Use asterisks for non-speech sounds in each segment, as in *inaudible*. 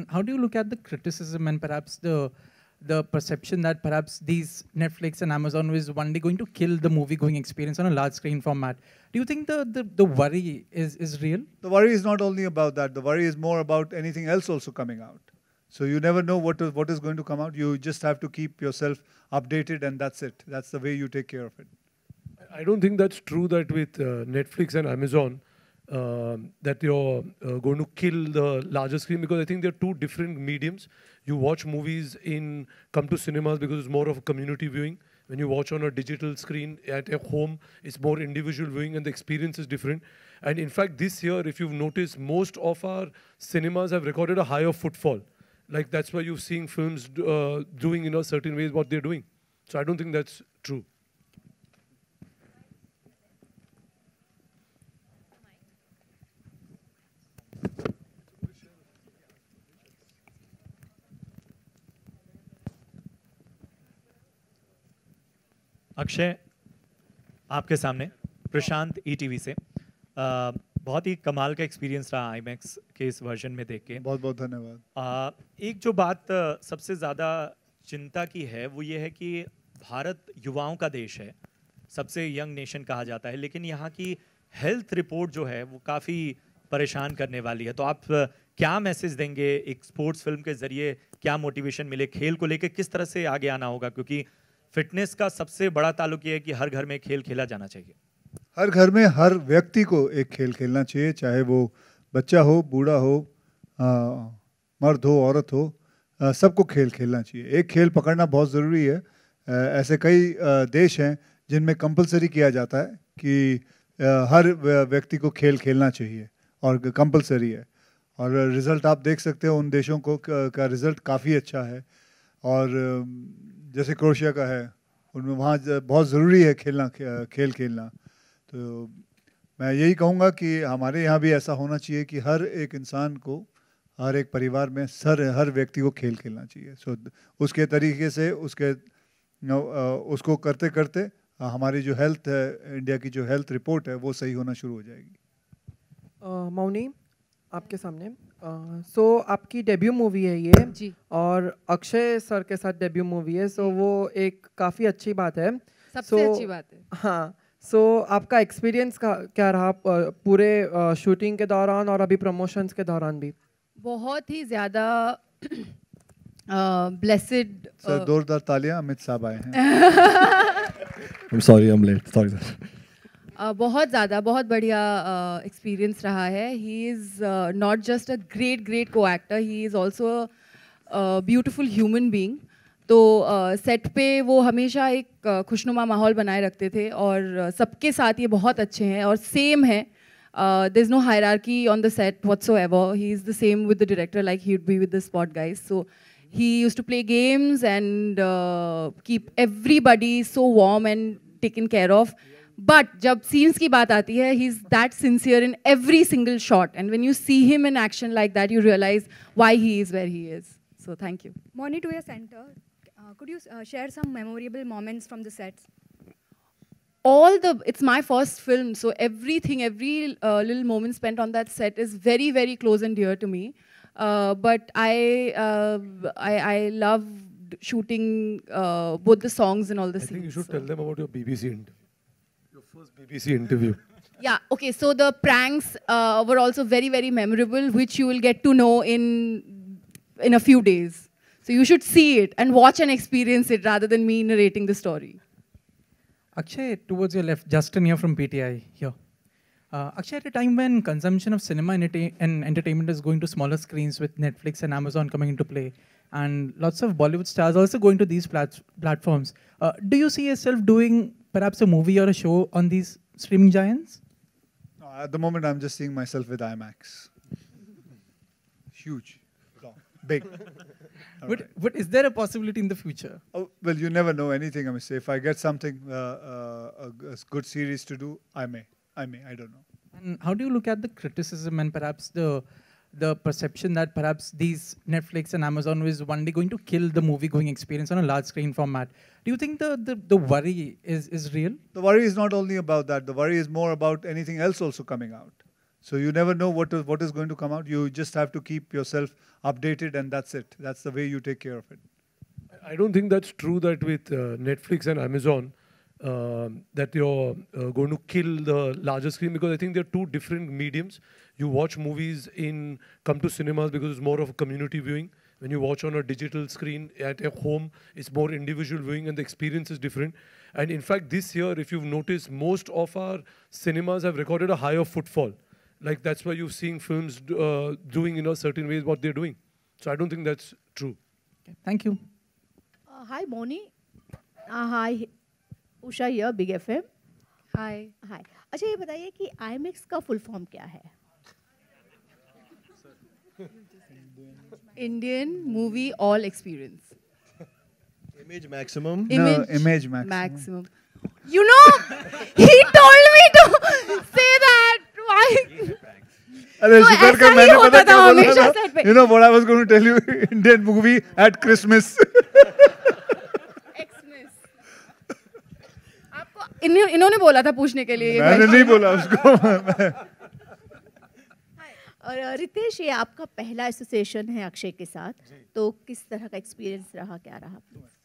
and how do you look at the criticism and perhaps the the perception that perhaps these Netflix and Amazon is one day going to kill the movie going experience on a large screen format. Do you think the, the, the worry is, is real? The worry is not only about that, the worry is more about anything else also coming out. So you never know what is, what is going to come out. You just have to keep yourself updated, and that's it. That's the way you take care of it. I don't think that's true that with uh, Netflix and Amazon, um, that you're uh, going to kill the larger screen because I think they're two different mediums. You watch movies in come to cinemas because it's more of a community viewing. When you watch on a digital screen at a home, it's more individual viewing and the experience is different. And in fact, this year, if you've noticed, most of our cinemas have recorded a higher footfall. Like that's why you're seeing films uh, doing in a certain way what they're doing. So I don't think that's true. Akshay आपके सामने प्रशांत ETV e से आ, बहुत ही कमाल का experience रहा IMAX के इस version में देख के बहुत बहुत धन्यवाद एक जो बात सबसे ज़्यादा चिंता की है वो ये है कि भारत युवाओं का देश है सबसे यंग नेशन कहा जाता है लेकिन यहाँ की हेल्थ रिपोर्ट जो है वो काफ़ी परेशान करने वाली है तो आप क्या मैसेज देंगे एक स्पोर्ट्स फिल्म के जरिए क्या मोटिवेशन मिले खेल को लेकर किस तरह से आगे आना होगा क्योंकि फिटनेस का सबसे बड़ा ताल्लुक ये है कि हर घर में खेल खेला जाना चाहिए हर घर में हर व्यक्ति को एक खेल खेलना चाहिए चाहे वो बच्चा हो बूढ़ा हो आ, मर्द हो औरत हो सबको खेल खेलना चाहिए एक खेल पकड़ना बहुत ज़रूरी है आ, ऐसे कई देश हैं जिनमें कंपलसरी किया जाता है कि आ, हर व्यक्ति को खेल खेलना चाहिए और कंपलसरी है और रिज़ल्ट आप देख सकते हो उन देशों को का रिज़ल्ट काफ़ी अच्छा है और जैसे क्रोशिया का है उनमें वहाँ बहुत ज़रूरी है खेलना खेल खेलना तो मैं यही कहूँगा कि हमारे यहाँ भी ऐसा होना चाहिए कि हर एक इंसान को हर एक परिवार में सर हर व्यक्ति को खेल खेलना चाहिए सो so, उसके तरीके से उसके उसको करते करते हमारी जो हेल्थ है इंडिया की जो हेल्थ रिपोर्ट है वो सही होना शुरू हो जाएगी मौनी आपके सामने सो uh, so, आपकी डेब्यू मूवी है ये जी और अक्षय सर के साथ डेब्यू मूवी है सो so वो एक काफ़ी अच्छी बात है सबसे so, अच्छी बात है हाँ सो so, आपका एक्सपीरियंस क्या रहा पूरे शूटिंग के दौरान और अभी प्रमोशंस के दौरान भी बहुत ही ज़्यादा ब्लेसिड सर जोरदार तालियां अमित साहब आए हैं I am sorry I am late sorry sir बहुत ज़्यादा बहुत बढ़िया एक्सपीरियंस uh, रहा है he is not just a great great को actor he is also beautiful human being तो सेट पे वो हमेशा एक uh, खुशनुमा माहौल बनाए रखते थे और uh, सबके साथ ये बहुत अच्छे हैं और सेम है there is no hierarchy on the set whatsoever he is the same with the director like he would be with the spot guys so he used to play games and keep everybody so warm and taken care of But jab scenes ki baat aati hai, he's that sincere in every single shot. And when you see him in action like that, you realize why he is where he is. So thank you. Moni, to your center, uh, could you uh, share some memorable moments from the sets? all the it's my first film so everything every uh, little moment spent on that set is very very close and dear to me uh, but I, uh, I, I love shooting uh, both the songs and all the I scenes, think you should so. tell them about your BBC interview first BBC interview. *laughs* Yeah, okay, so the pranks uh, were also very, very memorable, which you will get to know in, in a few days. So you should see it and watch and experience it rather than me narrating the story. Akshay, towards your left, Justin here from PTI, here. Uh, actually, at a time when consumption of cinema and, and, entertainment is going to smaller screens with Netflix and Amazon coming into play, and lots of Bollywood stars also going to these plat platforms, uh, do you see yourself doing perhaps a movie or a show on these streaming giants? at the moment, I'm just seeing myself with IMAX. Huge, big. *laughs* but, right. but is there a possibility in the future? Oh, well, you never know anything. I mean, say if I get something, uh, uh a, a good series to do, I may. I may. I don't know. And how do you look at the criticism and perhaps the the perception that perhaps these Netflix and Amazon is one day going to kill the movie going experience on a large screen format. Do you think the, the, the worry is, is real? The worry is not only about that. The worry is more about anything else also coming out. So you never know what is, what is going to come out. You just have to keep yourself updated and that's it. That's the way you take care of it. I don't think that's true that with uh, Netflix and Amazon, um, that you're uh, going to kill the larger screen because I think they're two different mediums. You watch movies in come to cinemas because it's more of a community viewing. When you watch on a digital screen at a home, it's more individual viewing and the experience is different. And in fact, this year, if you've noticed, most of our cinemas have recorded a higher footfall. Like that's why you're seeing films uh, doing in a certain way what they're doing. So I don't think that's true. Okay, thank you. Uh, hi, Bonnie. Uh, hi, Usha यह big F M hi hi अच्छा ये बताइए कि आई का full form क्या है Indian movie all experience image maximum image maximum you know he told me to say that why अरे तो शिखर का मैंने पता क्या बोला you know what I was going to tell you Indian movie at Christmas इन्होंने बोला था पूछने के लिए मैंने नहीं बोला उसको *laughs* *laughs* और रितेश ये आपका पहला एसोसिएशन है अक्षय के साथ तो किस तरह का एक्सपीरियंस रहा क्या रहा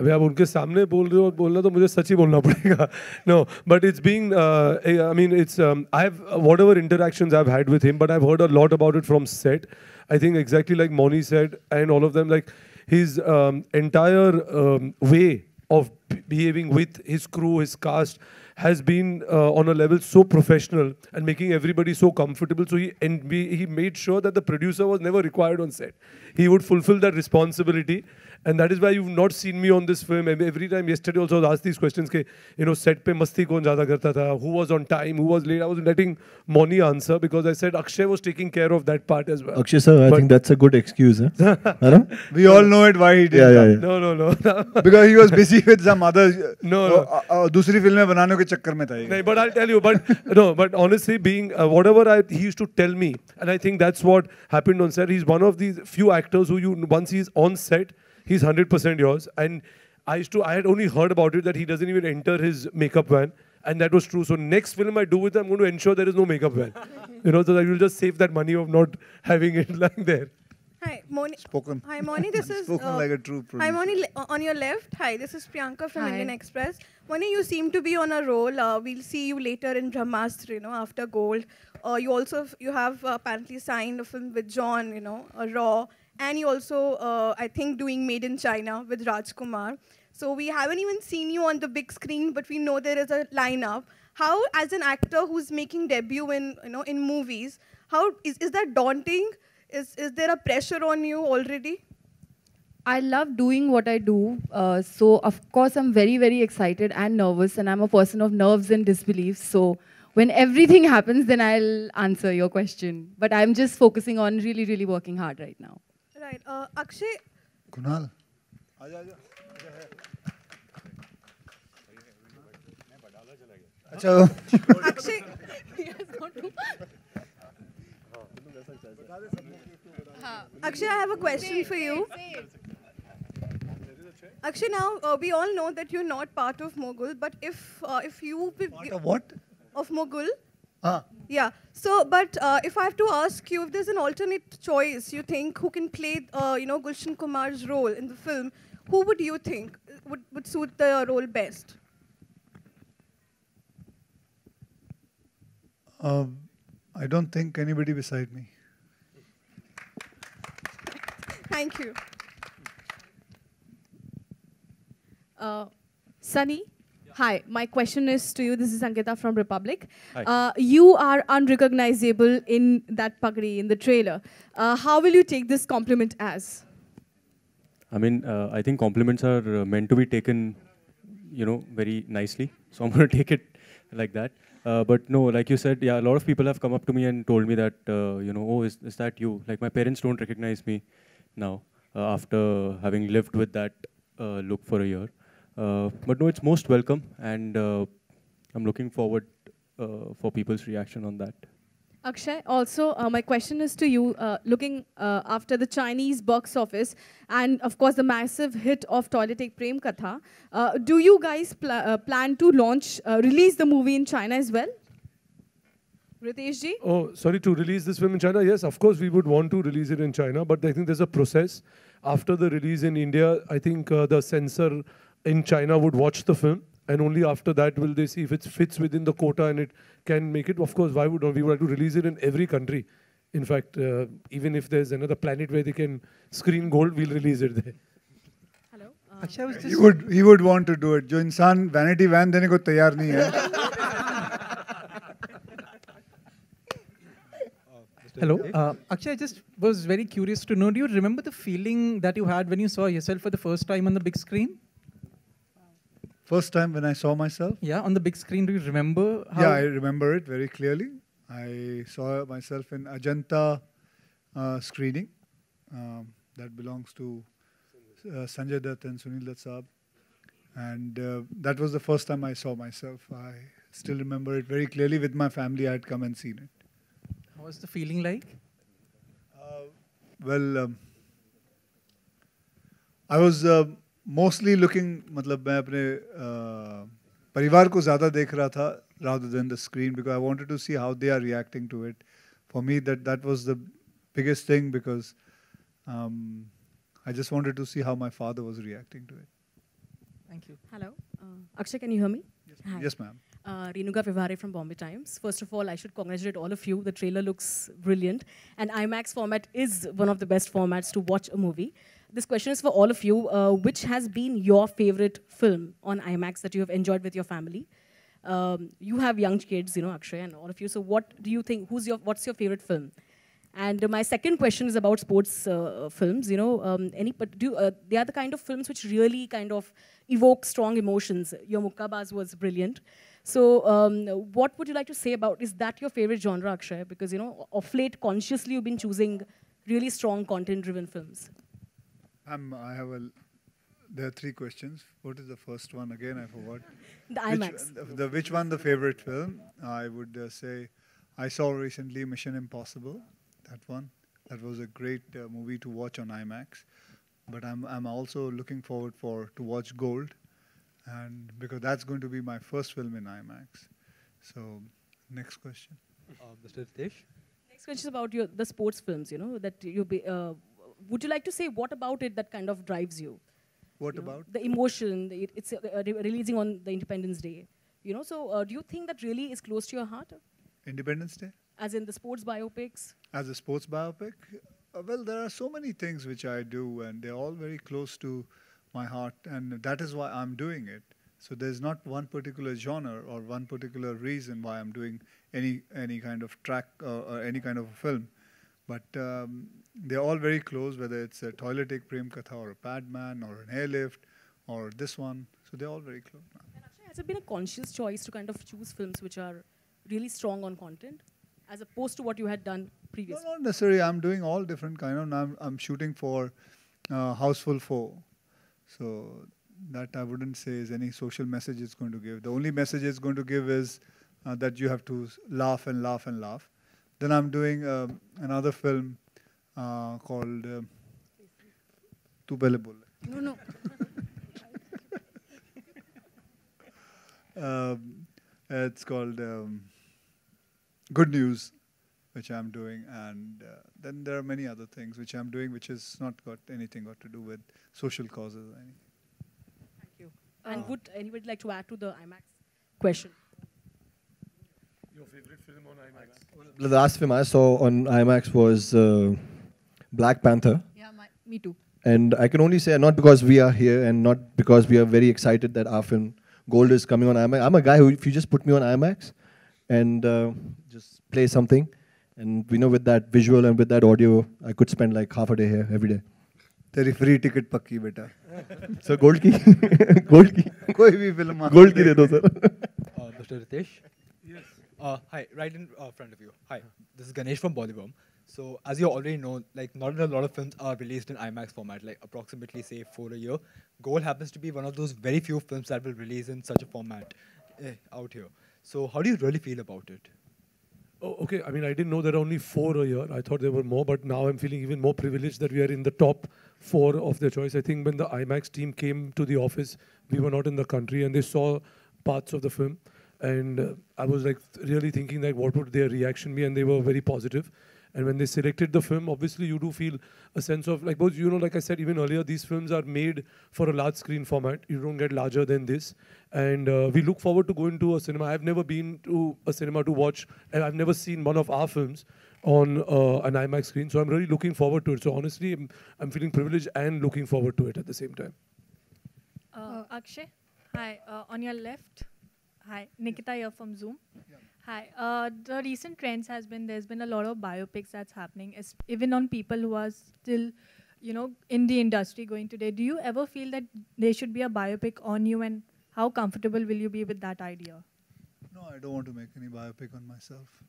अभी आप उनके सामने बोल रहे हो और बोलना तो मुझे सच ही बोलना पड़ेगा no but it's being I mean it's I have whatever interaction I had with him but I have heard a lot about it from set I think exactly like Mouni set and all of them like his entire way of behaving with his crew, his cast, has been uh, on a level so professional and making everybody so comfortable. So he and we, he made sure that the producer was never required on set. He would fulfill that responsibility and that is why you've not seen me on this film. Every time yesterday also I was asked these questions, ke, you know, set pe masti kon zyada karta tha? Who was on time? Who was late? I was letting Moni answer because I said Akshay was taking care of that part as well. Akshay sir, I think that's a good excuse. Huh? *laughs* we all know it why he did yeah, yeah, yeah. No, no, no. *laughs* because he was busy with some other... No, uh, no. Uh, uh, दूसरी फिल्में बनाने के चक्कर में था नहीं but I tell you but no but honestly being whatever I, he used to tell me, and I think that's what happened on set. He's one of these few actors who you once he's on set, He's 100% yours. And I used to, I had only heard about it that he doesn't even enter his makeup van. And that was true. So next film I do with him, I'm going to ensure there is no makeup van. *laughs* you know, so that you'll just save that money of not having it *laughs* lying there. Hi, Moni. Spoken. Hi, Moni. This *laughs* is spoken uh, like a true. Producer. Hi, Moni. On your left. Hi, this is Priyanka from Hi. Indian Express. Moni, you seem to be on a roll. Uh, we'll see you later in Brahmastra. You know, after Gold. Uh, you also you have uh, apparently signed a film with John. You know, Raw. And you also, uh, I think, doing Made in China with Rajkumar. So we haven't even seen you on the big screen, but we know there is a lineup. How, as an actor who's making debut in, you know, in movies, how is, is that daunting? Is, is there a pressure on you already? I love doing what I do. Uh, so, of course, I'm very, very excited and nervous, and I'm a person of nerves and disbelief. So, when everything *laughs* happens, then I'll answer your question. But I'm just focusing on really, really working hard right now. Right. Uh, Akshay. Kunal. अच्छा Akshay Akshay, I have a question for you. Akshay, now uh, we all know that you're not part of Mogul, but if uh, if you part of what of Mogul, ah. Yeah. So, but uh, if I have to ask you, if there's an alternate choice, you think who can play, uh, you know, Gulshan Kumar's role in the film, who would you think would, would suit the role best? Um, I don't think anybody beside me. Thank you. Uh, Sunny, Hi, my question is to you. This is Ankita from Republic. Uh, you are unrecognizable in that pagri, in the trailer. Uh, how will you take this compliment as? I mean, uh, I think compliments are uh, meant to be taken, you know, very nicely. *laughs* So I'm going to take it like that. Uh, but no, like you said, yeah, a lot of people have come up to me and told me that, uh, you know, oh, is, is that you? Like my parents don't recognize me now after having lived with that look for a year. Uh, but no, it's most welcome, and uh, I'm looking forward uh, for people's reaction on that. Akshay, also, uh, my question is to you. Uh, looking uh, after the Chinese box office and, of course, the massive hit of Toilet Ek Prem Katha, do you guys pl plan to launch, release the movie in China as well? Ritesh ji? Oh, sorry, to release this film in China? Yes, of course, we would want to release it in China, but I think there's a process. After the release in India, I think the censor in China would watch the film, and only after that will they see if it fits within the quota and it can make it. Of course, why would we would have to release it in every country? In fact, uh, even if there's another planet where they can screen gold, we'll release it there. Hello. Uh, Actually, Akshay was just he would he would want to do it. जो इंसान vanity van देने को *laughs* Hello. Uh, Akshay, I just was very curious to know, do you remember the feeling that you had when you saw yourself for the first time on the big screen? First time when I saw myself. Yeah, on the big screen. Do you remember? yeah, I remember it very clearly. I saw myself in Ajanta uh, screening um, that belongs to uh, Sanjay Dutt and Sunil Dutt Saab. And uh, that was the first time I saw myself. I still remember it very clearly with my family. I had come and seen it. How was the feeling like? Uh, well, um, I was. Uh, mostly looking मतलब मैं अपने परिवार को ज़्यादा देख रहा था rather than the screen because I wanted to see how they are reacting to it. For me, that that was the biggest thing because um, I just wanted to see how my father was reacting to it. Thank you. Hello, uh, Akshay. Can you hear me? Yes, yes ma'am. Uh, Renuka Vivare from Bombay Times. First of all, I should congratulate all of you. The trailer looks brilliant, and IMAX format is one of the best formats to watch a movie. This question is for all of you. Uh, which has been your favorite film on IMAX that you have enjoyed with your family? Um, you have young kids, you know, Akshay and all of you. So what do you think? Who's your, what's your favorite film? And uh, my second question is about sports uh, films. You know, um, any but do uh, they are the kind of films which really kind of evoke strong emotions. Your Mukkabaz was brilliant. So, um, what would you like to say about? Is that your favorite genre, Akshay? Because you know, of late, consciously you've been choosing really strong content-driven films. I have a. There are three questions. What is the first one again? I forgot. *laughs* the IMAX. Which, the, which one the favorite film? I would uh, say, I saw recently Mission Impossible. That one. That was a great uh, movie to watch on IMAX. But I'm I'm also looking forward for to watch Gold, and because that's going to be my first film in IMAX. So, next question. Uh, Mr. Ritesh. Next question is about your the sports films. You know that you be. Uh, would you like to say what about it that kind of drives you? What you about? the emotion, the, it's uh, re releasing on the Independence Day. You know, so uh, do you think that really is close to your heart? Independence Day? As in the sports biopics? As a sports biopic? Uh, well, there are so many things which I do, and they're all very close to my heart, and that is why I'm doing it. So there's not one particular genre or one particular reason why I'm doing any any kind of track or uh, uh, any kind of film. But um, they're all very close, whether it's a toiletic Prem Katha or a Padman or an airlift or this one. So they're all very close. And actually, has it been a conscious choice to kind of choose films which are really strong on content as opposed to what you had done previously? No, not necessarily. I'm doing all different kind of, I'm, I'm shooting for uh, Houseful 4. So that I wouldn't say is any social message it's going to give. The only message it's going to give is uh, that you have to laugh and laugh and laugh. Then I'm doing uh, another film uh, called uh, Tu Bole No, no. um, it's called um, Good News, which I'm doing, and uh, then there are many other things which I'm doing, which has not got anything got to do with social causes. Thank you. And would anybody like to add to the IMAX question? Your favorite film on IMAX? The last film I saw on IMAX was uh, Black Panther. Yeah, my, me too. And I can only say, not because we are here and not because we are very excited that our film Gold is coming on IMAX. I'm a guy who, if you just put me on IMAX and uh, just play something, and we know with that visual and with that audio, I could spend like half a day here every day. free ticket, पक्की बेटा So *laughs* Gold ki, *laughs* Gold ki. कोई भी film Gold ki de do sir. Doctor *laughs* Ritesh uh, hi, right in uh, front of you. Hi, this is Ganesh from Bollywood. So as you already know, like not a lot of films are released in IMAX format, like approximately say four a year. Goal happens to be one of those very few films that will release in such a format eh, out here. So how do you really feel about it? Oh, okay. I mean, I didn't know there are only four a year. I thought there were more, but now I'm feeling even more privileged that we are in the top four of their choice. I think when the IMAX team came to the office, we were not in the country, and they saw parts of the film and uh, I was like really thinking like what would their reaction be, and they were very positive. And when they selected the film, obviously you do feel a sense of like both you know, like I said even earlier, these films are made for a large screen format. You don't get larger than this, and uh, we look forward to going to a cinema. I've never been to a cinema to watch, and I've never seen one of our films on uh, an IMAX screen. So I'm really looking forward to it. So honestly, I'm, I'm feeling privileged and looking forward to it at the same time. Uh, Akshay, hi. Uh, on your left. Hi, Nikita here from Zoom. Yeah. Hi. Uh, the recent trends has been there's been a lot of biopics that's happening, even on people who are still, you know, in the industry going today. Do you ever feel that there should be a biopic on you, and how comfortable will you be with that idea? No, I don't want to make any biopic on myself.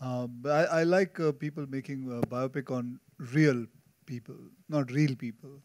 Uh, but I, I like uh, people making a uh, biopic on real people, not real people.